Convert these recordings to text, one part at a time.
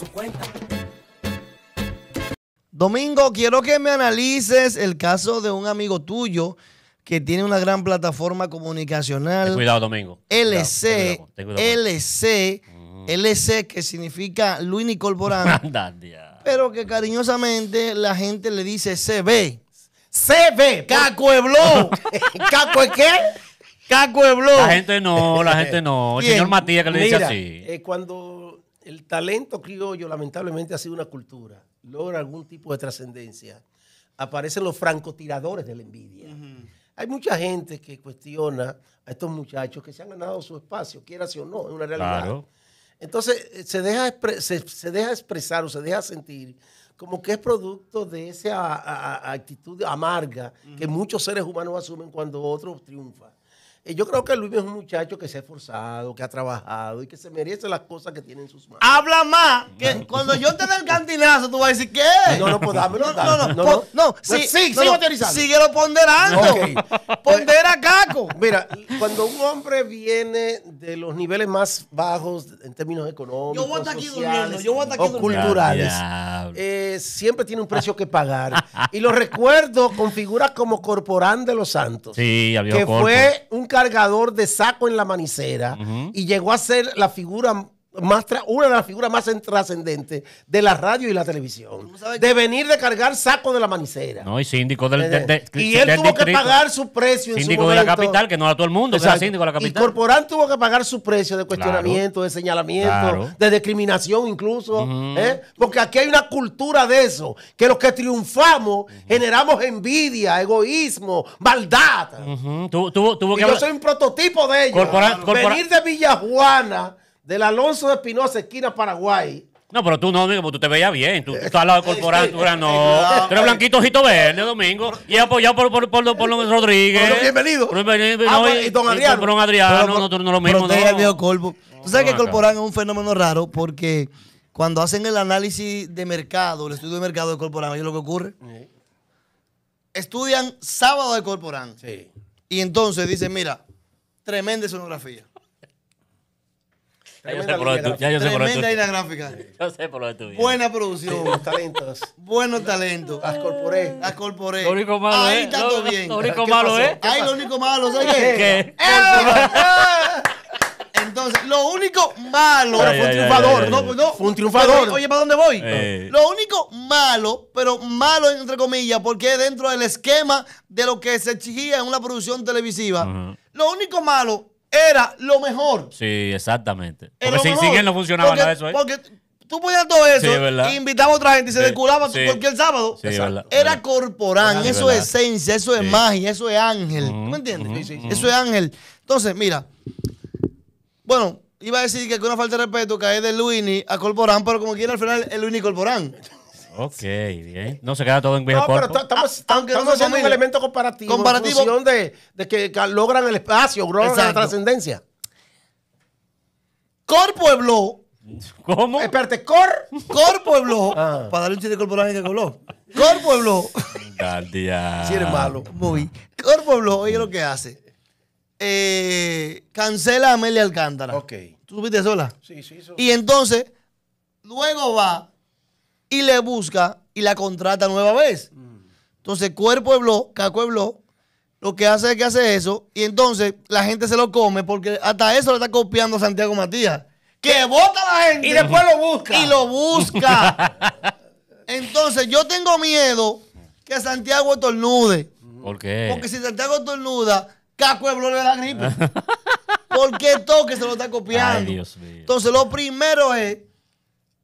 su cuenta. Domingo, quiero que me analices el caso de un amigo tuyo que tiene una gran plataforma comunicacional. cuidado, Domingo. LC, LC, LC, que significa Luis Nicol pero que cariñosamente la gente le dice CB. CB, ¡Cacueblo! ¿Cacue qué? Cacuebló. La gente no, la gente no. El señor Matías que le dice así. Eh, cuando el talento criollo lamentablemente ha sido una cultura, logra algún tipo de trascendencia. Aparecen los francotiradores de la envidia. Hay mucha gente que cuestiona a estos muchachos que se han ganado su espacio, quiera sí o no, es una realidad. Entonces eh, se deja, se, deja expresar o se deja sentir como que es producto de esa actitud amarga que muchos seres humanos asumen cuando otros triunfan. Eh, yo creo que Luis es un muchacho que se ha esforzado, que ha trabajado y que se merece las cosas que tiene en sus manos. Habla más, que cuando yo te dé el cantinazo, tú vas a decir, ¿qué? No, no, pues dámelo. No, no, no. no, no, no sí, sí, Síguelo ponderando. Pondera Caco. Mira, cuando un hombre viene de los niveles más bajos en términos económicos, sociales, culturales, eh, siempre tiene un precio que pagar. y lo recuerdo con figuras como Corporán de los Santos. Sí, que fue un cargador de saco en la manicera y llegó a ser la figura una de las figuras más trascendentes de la radio y la televisión. De venir de cargar saco de la manicera. No, y síndico del, eh, Y él tuvo que pagar su precio. síndico de la capital, que no era todo el mundo, o de la capital. Y tuvo que pagar su precio de cuestionamiento, de señalamiento, de discriminación incluso. ¿eh? Porque aquí hay una cultura de eso, que los que triunfamos generamos envidia, egoísmo, maldad. tuvo Yo soy un prototipo de ellos. venir de Villajuana del Alonso de Espinosa, esquina Paraguay. No, pero tú no, porque tú te veías bien. Tú, tú estás al lado de no. Tú eres blanquito, ojito verde, Domingo. Y apoyado por, por, por, por, Rodríguez. bienvenido. y don Adriano. Don Adriano, no, no lo mismo. Protege al viejo Tú sabes que Corporán es un fenómeno raro porque cuando hacen el análisis de mercado, el estudio de mercado de Corporán, ¿y lo que ocurre? Estudian sábado de Corporán. Sí. Y entonces dicen, mira, tremenda sonografía. Ya yo sé por lo de tu, gráfica. Yo sé por lo vida. Buena producción. Buenos talentos. Buenos talentos. Las corporé. Las Lo único malo Ahí ¿eh? está todo bien. lo único malo es- ¿eh? Ahí lo único malo, ¿sabes qué? ¿Qué? ¡Eh! Entonces, lo único malo. Ahora fue un triunfador, no, no, Fue un triunfador. Oye, ¿para dónde voy? Lo único malo, pero malo entre comillas, porque es dentro del esquema de lo que se exigía en una producción televisiva. Lo único malo era lo mejor. Sí, exactamente. Porque sin, Siguen no funcionaba nada eso. ¿eh? Porque tú ponías todo eso invitaba a otra gente y se sí, desculaba cualquier sábado. era corporán, eso es esencia, eso es magia, eso es ángel. me entiendes? eso es ángel. Entonces, mira, bueno, iba a decir que con una falta de respeto cae de Luini a Corporán, pero como quiera al final es Luini Corporán. Ok, bien. No se queda todo en viejo No, estamos, ah, haciendo un elemento comparativo. Comparativo. de, que logran el espacio, bro, la trascendencia. Corpueblo ¿Cómo? Espérate, Cor. Cor ah. para darle un chiste corporal que coló. Cor Pueblo, si eres malo, muy. Cor oye lo que hace. Eh, cancela a Amelia Alcántara. Ok. ¿Tú subiste sola? Sí, sí, sola. Y entonces, luego va y le busca y la contrata nueva vez. Entonces, Cuerpo de Bló, Caco de blog lo que hace es que hace eso y entonces la gente se lo come porque hasta eso le está copiando Santiago Matías. Que vota la gente. Y después lo busca. Y lo busca. entonces, yo tengo miedo que Santiago estornude. ¿Por qué? Porque si Santiago estornuda, Caco de Bló le da gripe. Porque Toque se lo está copiando. Entonces, lo primero es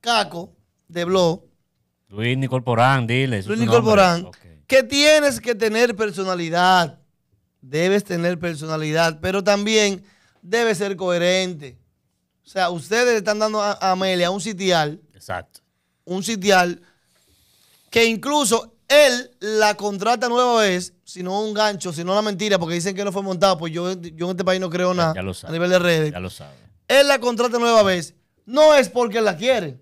Caco de Bló Luis Nicolporán, dile. Luis Nicolporán, que tienes que tener personalidad. Debes tener personalidad, pero también debes ser coherente. O sea, ustedes le están dando a Amelia un sitial. Exacto. Un sitial que incluso él la contrata nueva vez, si no un gancho, si no la mentira, porque dicen que no fue montado, pues yo, yo en este país no creo nada a nivel de redes. Ya lo sabe. Él la contrata nueva vez, no es porque la quiere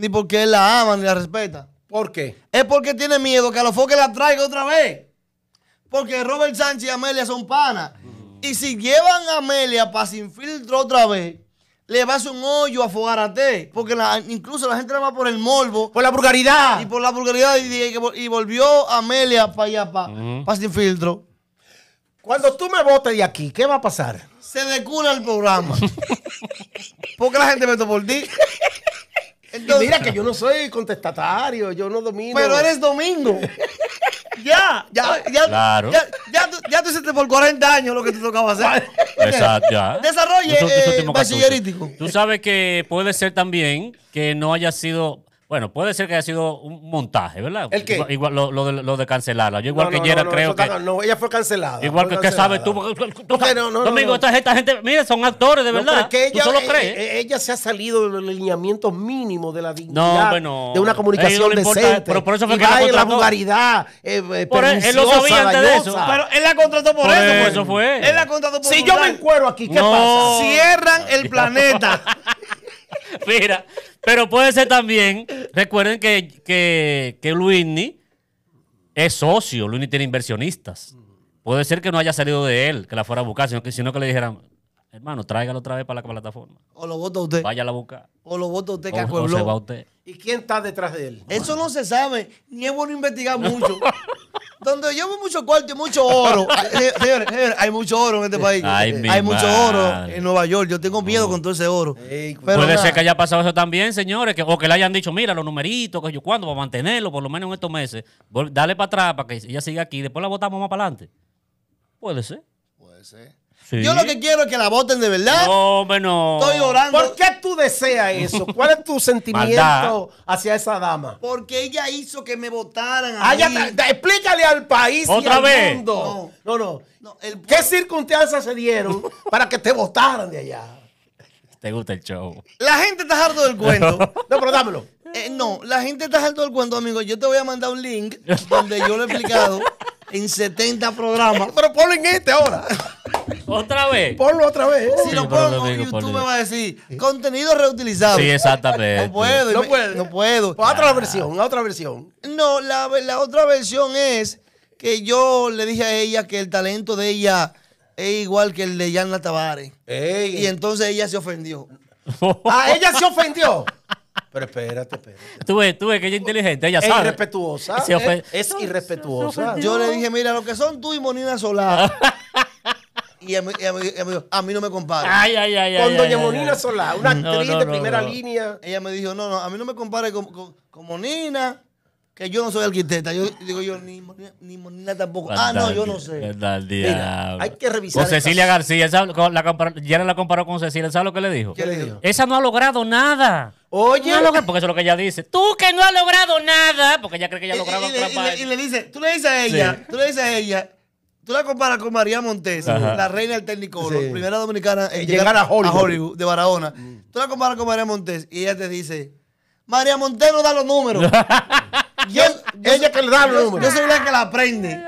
ni porque él la ama ni la respeta. ¿Por qué? Es porque tiene miedo que a los foques la traiga otra vez. Porque Robert Sánchez y Amelia son panas. Mm. Y si llevan a Amelia para sin filtro otra vez, le vas un hoyo a Fogarate. Porque la, incluso la gente la va por el morbo. Por la vulgaridad. Y por la vulgaridad. Y, volvió Amelia para allá, para mm. sin filtro. Cuando tú me votes de aquí, ¿qué va a pasar? Se decula el programa. porque la gente me por ti mira que yo no soy contestatario, yo no domino. Pero eres domingo. ya, ya, ya, claro. ya, tú, hiciste por 40 años lo que te tocaba hacer. Exacto, ya. Desarrolle eh, Tú sabes que puede ser también que no haya sido bueno, puede ser que haya sido un montaje, ¿verdad? ¿El qué? Igual, lo, de, cancelarla. Yo igual que ella Yera creo que... no, ella fue cancelada. Igual que, ¿qué sabe sabes tú... Porque, Domingo, esta, esta, gente, mira, son actores de verdad. ella, ¿Tú solo eh, crees? Eh, ella, se ha salido del alineamiento mínimo de la dignidad bueno, de una comunicación decente. Eh, pero por eso fue que la, la vulgaridad eh, por él, lo sabía antes de eso. Pero él la contrató por, eso. Por eso fue. Él la contrató por Si yo me encuero aquí, ¿qué pasa? Cierran el planeta. Mira, pero puede ser también, recuerden que, que, que Luini es socio, Luini tiene inversionistas. Puede ser que no haya salido de él, que la fuera a buscar, sino que, sino que le dijeran, Hermano, tráigalo otra vez para la plataforma. O lo vota usted. vaya a buscar. O lo vota usted, que acuerdo. o lo va usted. ¿Y quién está detrás de él? Eso no se sabe. Ni es bueno investigar mucho. Donde llevo mucho cuarto y mucho oro. Eh, eh, señores, hay mucho oro en este país. Eh, hay mucho oro en Nueva York. Yo tengo miedo con todo ese oro. puede ser que haya pasado eso también, señores. Que, o que le hayan dicho, mira, los numeritos, que yo cuándo, para mantenerlo, por lo menos en estos meses. Dale para atrás para que ella siga aquí. Después la votamos más para adelante. Puede ser. Puede ser. Yo lo que quiero es que la voten de verdad. No, bueno. Estoy orando. ¿Por qué tú deseas eso? ¿Cuál es tu sentimiento hacia esa dama? Porque ella hizo que me votaran. allá ah, explícale al país y ¿Otra vez? mundo. No, no. ¿Qué circunstancias se dieron para que te votaran de allá? Te gusta el show. La gente está harto del cuento. No, pero dámelo. Eh, no, la gente está harto del cuento, amigo. Yo te voy a mandar un link donde yo lo he explicado en 70 programas. Pero ponlo en este ahora. ¿Otra vez? Ponlo otra vez. Si lo pongo, YouTube me va a decir contenido reutilizado. Sí, exactamente. No puedo. No, puedo. no pues otra versión, otra versión. No, la, la otra versión es que yo le dije a ella que el talento de ella es igual que el de Yanna Tavares. y entonces ella se ofendió. ¿A ah, ella se ofendió. Pero espérate, espérate. Tú ves, que ella es inteligente, ella sabe. es, irrespetuosa. Es, irrespetuosa. Yo le dije, mira, lo que son tú y Monina Solar y ella me, dijo, a mí no me compara Ay, ay, ay. Con Doña Monina Solá, una actriz de primera línea. Ella me dijo, no, no, a mí no me compare con, con- monina que yo no soy arquitecta. Yo digo yo, ni, Monina- ni Monina tampoco. Ah, no, yo no sé. mira hay que revisar Con Cecilia García, Ya la la comparó con Cecilia, ¿sabes lo que le dijo? ¿Qué le dijo? Esa no ha logrado nada. Oye. No ha porque eso es lo que ella dice. Tú que no has logrado nada, porque ella cree que ella ha logrado Y- y- le dice, tú le dices a ella, tú le dices a ella Tú la comparas con María Montes, la reina del técnico. primera dominicana en eh, llegar, a Hollywood. de Barahona. Mm. Tú la comparas con María Montes y ella te dice, María Montes no da los números. yo, Ella que le da los números. Yo soy la que la aprende.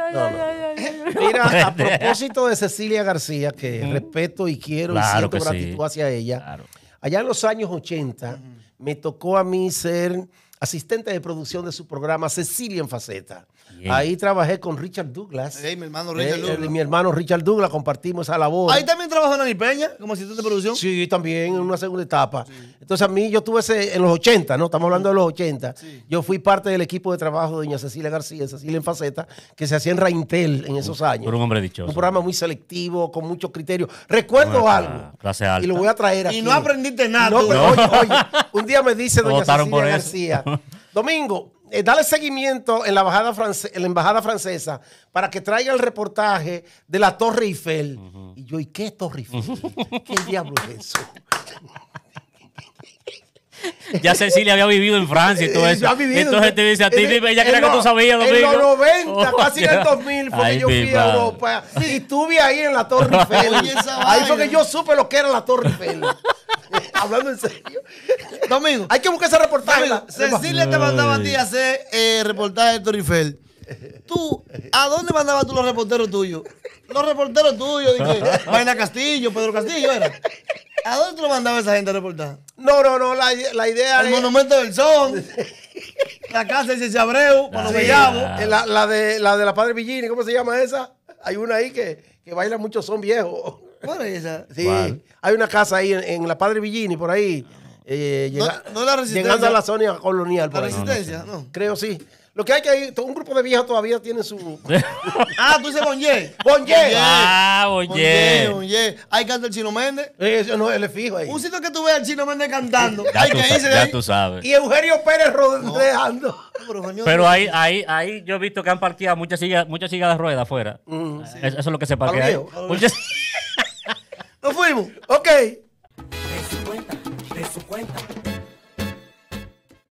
Mira, a propósito de Cecilia García, que respeto y quiero y siento gratitud hacia ella. Allá en los años 80 me tocó a mí ser asistente de producción de su programa Cecilia en Faceta. Ahí trabajé con Richard Douglas. mi hermano Richard eh, eh, Douglas. Mi hermano Richard Douglas, compartimos esa labor. Ahí también trabajó Nani Peña como asistente de producción. Sí, también en una segunda etapa. Entonces a mí yo tuve ese, en los 80, ¿no? Estamos hablando de los 80. Yo fui parte del equipo de trabajo de doña Cecilia García, Cecilia en Faceta, que se hacía en Raintel en esos años. Por un hombre dichoso. Un programa muy selectivo, con muchos criterios. Recuerdo algo. Clase Y lo voy a traer aquí. Y no aprendiste nada. oye, oye, un día me dice doña Cecilia García, Domingo, eh, dale seguimiento en la, embajada francesa para que traiga el reportaje de la Torre Eiffel. Y yo, ¿y qué Torre Eiffel? ¿Qué diablo es eso? Ya Cecilia había vivido en Francia y todo eh, eso. Entonces te dice a ti, ella creía que tú sabías, Domingo. En los 90, casi en el 2000, porque yo fui a Europa. Y estuve ahí en la Torre Eiffel. ahí fue que yo supe lo que era la Torre Eiffel. Hablando en serio. Domingo. Hay que buscar ese reportaje. Cecilia te mandaba a ti a hacer eh, reportaje de Torifel. Tú, ¿a dónde mandabas tú los reporteros tuyos? Los reporteros tuyos, dije, Vaina Castillo, Pedro Castillo, era. ¿A dónde tú lo mandaba esa gente a reportar? No, no, no, la, la idea El Monumento del Son. la casa de Abreu, cuando sí, eh, La, de, la de la Padre Villini, ¿cómo se llama esa? Hay una ahí que, que baila mucho son viejo esa? Sí. Hay una casa ahí en, la Padre Villini, por ahí. Eh, no, la resistencia. Llegando a la zona colonial. la resistencia, no, Creo sí. Lo que hay que ir, un grupo de viejas todavía tiene su. ah, tú dices Bonje. Bonje. Ah, Bonje. Bonje. Ahí canta el Chino Méndez. Eso no, él es fijo ahí. Un sitio que tú veas al Chino Méndez cantando. ya tú, ya tú sabes. Y Eugenio Pérez rodeando. Pero, ahí, ahí, ahí yo he visto que han parqueado muchas sillas, muchas sillas de ruedas afuera. Mm. Eh, eso, es lo que se parquea. Muchas fuimos. Ok. De su cuenta, de su cuenta.